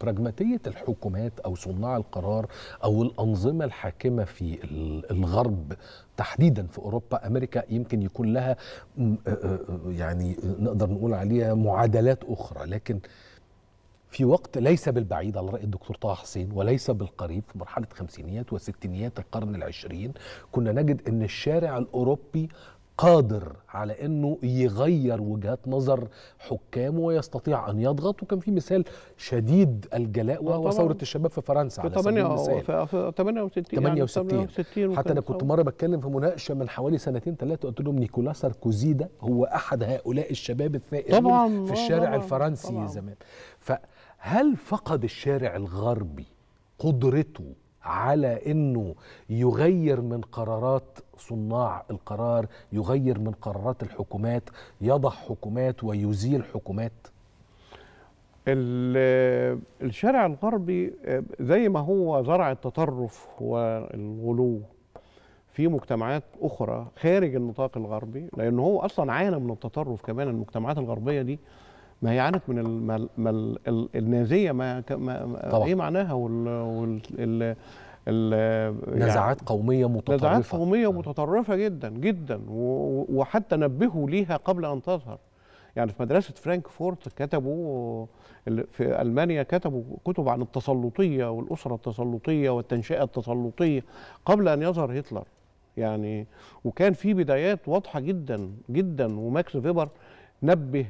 براجماتية الحكومات أو صناع القرار أو الأنظمة الحاكمة في الغرب تحديدا في أوروبا أمريكا يمكن يكون لها يعني نقدر نقول عليها معادلات أخرى لكن في وقت ليس بالبعيد على رأي الدكتور طه حسين وليس بالقريب في مرحلة خمسينيات وستينيات القرن العشرين كنا نجد أن الشارع الأوروبي قادر على انه يغير وجهات نظر حكامه ويستطيع ان يضغط وكان في مثال شديد الجلاء آه، وهو ثوره الشباب في فرنسا في على سبيل المثال في 68 68 يعني حتى انا كنت مره بتكلم في مناقشه من حوالي سنتين ثلاثه قلت لهم نيكولا ساركوزي ده هو احد هؤلاء الشباب الثائرين في الشارع طبعاً الفرنسي طبعاً زمان فهل فقد الشارع الغربي قدرته على انه يغير من قرارات صناع القرار يغير من قرارات الحكومات يضع حكومات ويزيل حكومات الشارع الغربي زي ما هو زرع التطرف والغلو في مجتمعات اخرى خارج النطاق الغربي لان هو اصلا عانى من التطرف كمان المجتمعات الغربيه دي ما هي عانت من ال ما ال ما ال النازيه ما, ما طبعا. ايه معناها وال, وال ال ال نزعات يعني قوميه متطرفه نزعات قوميه نعم. متطرفه جدا جدا وحتى نبهوا ليها قبل ان تظهر يعني في مدرسه فرانكفورت كتبوا في المانيا كتبوا كتب عن التسلطيه والاسره التسلطيه والتنشئه التسلطيه قبل ان يظهر هتلر يعني وكان في بدايات واضحه جدا جدا وماكس فيبر نبه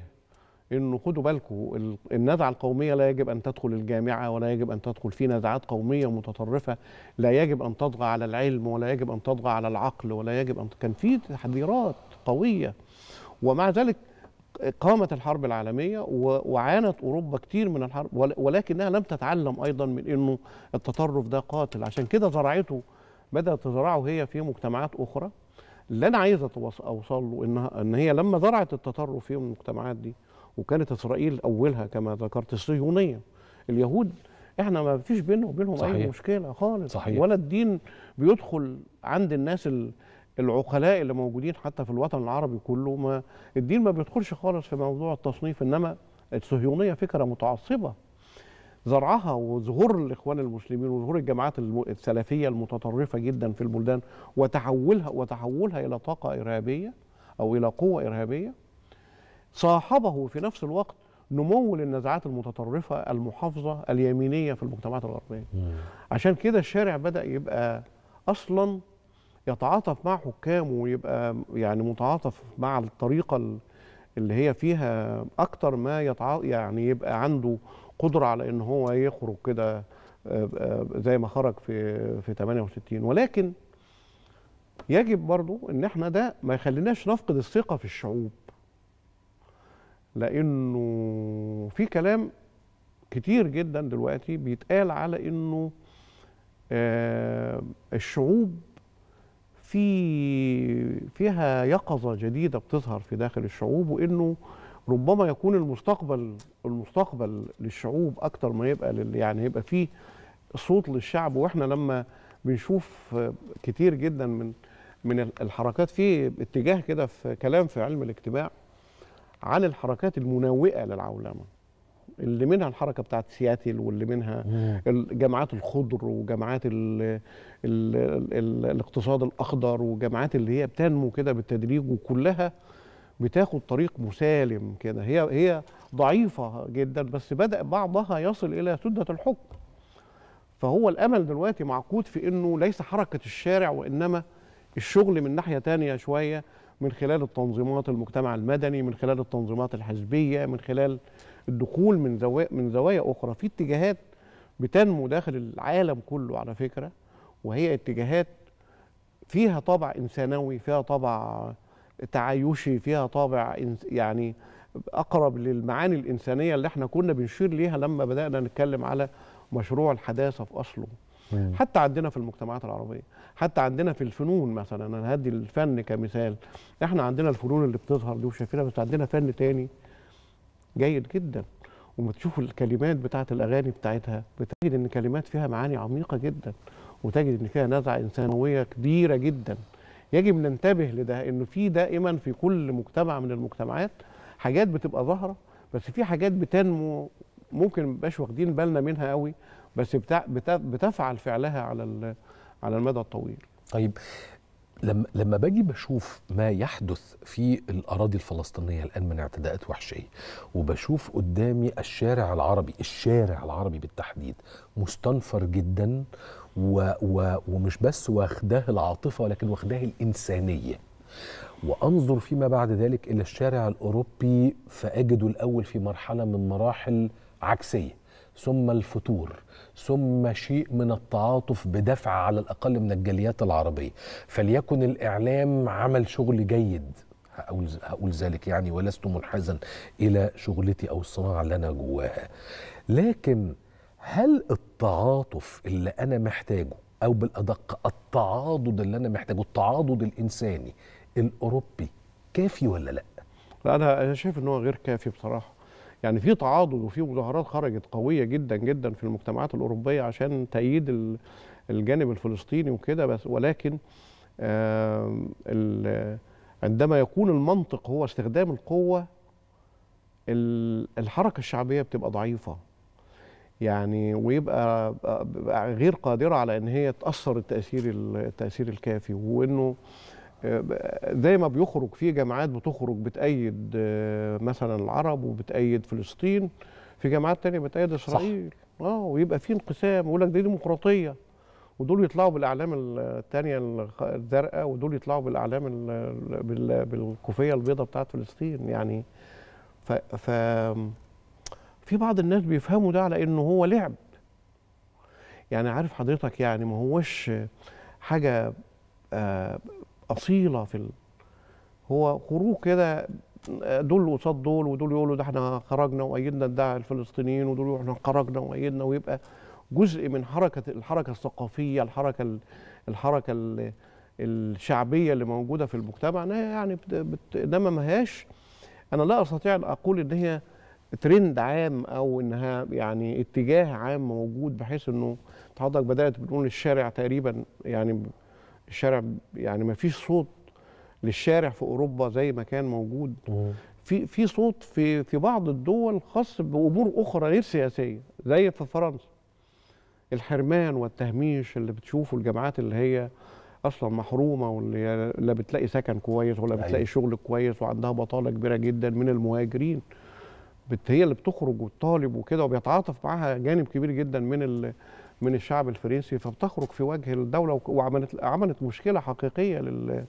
انه خدوا بالكم النزعه القوميه لا يجب ان تدخل الجامعه ولا يجب ان تدخل في نزعات قوميه متطرفه لا يجب ان تطغى على العلم ولا يجب ان تطغى على العقل ولا يجب ان كان في تحذيرات قويه ومع ذلك قامت الحرب العالميه وعانت اوروبا كتير من الحرب ولكنها لم تتعلم ايضا من انه التطرف ده قاتل عشان كده زرعته بدات تزرعه هي في مجتمعات اخرى اللي انا عايز اوصل له ان هي لما زرعت التطرف في المجتمعات دي وكانت اسرائيل اولها كما ذكرت الصهيونيه اليهود احنا ما فيش بينه وبينهم اي مشكله خالص صحيح. ولا الدين بيدخل عند الناس العقلاء اللي موجودين حتى في الوطن العربي كله ما الدين ما بيدخلش خالص في موضوع التصنيف انما الصهيونيه فكره متعصبه زرعها وظهور الاخوان المسلمين وظهور الجماعات السلفيه المتطرفه جدا في البلدان وتحولها وتحولها الى طاقه ارهابيه او الى قوه ارهابيه صاحبه في نفس الوقت نمو للنزعات المتطرفة المحافظة اليمينية في المجتمعات الغربية عشان كده الشارع بدأ يبقى أصلا يتعاطف مع حكامه ويبقى يعني متعاطف مع الطريقة اللي هي فيها أكتر ما يتع... يعني يبقى عنده قدرة على إن هو يخرج كده آه، آه، زي ما خرج في في 68 ولكن يجب برضو إن احنا ده ما يخليناش نفقد الثقة في الشعوب لانه في كلام كتير جدا دلوقتي بيتقال على انه آه، الشعوب في فيها يقظه جديده بتظهر في داخل الشعوب وانه ربما يكون المستقبل المستقبل للشعوب اكتر ما يبقى لل يعني يبقى فيه صوت للشعب واحنا لما بنشوف كتير جدا من من الحركات في اتجاه كده في كلام في علم الاجتماع عن الحركات المنوئه للعولمه اللي منها الحركه بتاعت سياتل واللي منها جامعات الخضر وجامعات الاقتصاد الاخضر وجامعات اللي هي بتنمو كده بالتدريج وكلها بتاخد طريق مسالم كده هي هي ضعيفه جدا بس بدا بعضها يصل الى سده الحكم فهو الامل دلوقتي معقود في انه ليس حركه الشارع وانما الشغل من ناحيه تانية شويه من خلال التنظيمات المجتمع المدني من خلال التنظيمات الحزبيه من خلال الدخول من زوايا من زوايا اخرى في اتجاهات بتنمو داخل العالم كله على فكره وهي اتجاهات فيها طابع انسانوي فيها طابع تعايشي فيها طابع يعني اقرب للمعاني الانسانيه اللي احنا كنا بنشير ليها لما بدانا نتكلم على مشروع الحداثه في اصله حتى عندنا في المجتمعات العربيه حتى عندنا في الفنون مثلا انا هدي الفن كمثال احنا عندنا الفنون اللي بتظهر دي وشايفينها بس عندنا فن تاني جيد جدا وما تشوف الكلمات بتاعه الاغاني بتاعتها بتجد ان كلمات فيها معاني عميقه جدا وتجد ان فيها نزعه انسانويه كبيره جدا يجب ننتبه لده انه في دائما في كل مجتمع من المجتمعات حاجات بتبقى ظاهره بس في حاجات بتنمو ممكن مابقاش واخدين بالنا منها قوي بس بتفعل فعلها على على المدى الطويل طيب لما لما باجي بشوف ما يحدث في الاراضي الفلسطينيه الان من اعتداءات وحشيه وبشوف قدامي الشارع العربي الشارع العربي بالتحديد مستنفر جدا و و ومش بس واخداه العاطفه ولكن واخداه الانسانيه وانظر فيما بعد ذلك الى الشارع الاوروبي فاجد الاول في مرحله من مراحل عكسيه ثم الفتور ثم شيء من التعاطف بدفع على الاقل من الجاليات العربيه فليكن الاعلام عمل شغل جيد هقول هقول ذلك يعني ولست منحازا الى شغلتي او الصناعه اللي انا جواها لكن هل التعاطف اللي انا محتاجه او بالادق التعاضد اللي انا محتاجه التعاضد الانساني الاوروبي كافي ولا لا لا انا شايف ان هو غير كافي بصراحه يعني في تعاضد وفي مظاهرات خرجت قويه جدا جدا في المجتمعات الاوروبيه عشان تأييد الجانب الفلسطيني وكده بس ولكن عندما يكون المنطق هو استخدام القوه الحركه الشعبيه بتبقى ضعيفه يعني ويبقى غير قادره على ان هي تاثر التاثير التاثير الكافي وانه زي ما بيخرج في جامعات بتخرج بتأيد آه، مثلا العرب وبتأيد فلسطين في جامعات تانية بتأيد إسرائيل اه ويبقى في انقسام ويقول لك دي ديمقراطية ودول يطلعوا بالأعلام التانية الزرقاء ودول يطلعوا بالأعلام بالكوفية البيضاء بتاعت فلسطين يعني ف, ف في بعض الناس بيفهموا ده على إنه هو لعب يعني عارف حضرتك يعني ما هوش حاجة آه اصيله في ال... هو خروج كده دول قصاد دول ودول يقولوا ده احنا خرجنا وايدنا الدعاء الفلسطينيين ودول يقولوا احنا خرجنا وايدنا ويبقى جزء من حركه الحركه الثقافيه الحركه ال... الحركه ال... الشعبيه اللي موجوده في المجتمع انها يعني بت... بت... انما ما هياش انا لا استطيع ان اقول ان هي ترند عام او انها يعني اتجاه عام موجود بحيث انه حضرتك بدات بتقول الشارع تقريبا يعني الشارع يعني ما فيش صوت للشارع في اوروبا زي ما كان موجود في في صوت في في بعض الدول خاص بامور اخرى غير سياسيه زي في فرنسا الحرمان والتهميش اللي بتشوفه الجامعات اللي هي اصلا محرومه واللي لا بتلاقي سكن كويس ولا بتلاقي أيوة. شغل كويس وعندها بطاله كبيره جدا من المهاجرين هي اللي بتخرج والطالب وكده وبيتعاطف معاها جانب كبير جدا من من الشعب الفرنسي فبتخرج في وجه الدوله وعملت عملت مشكله حقيقيه لل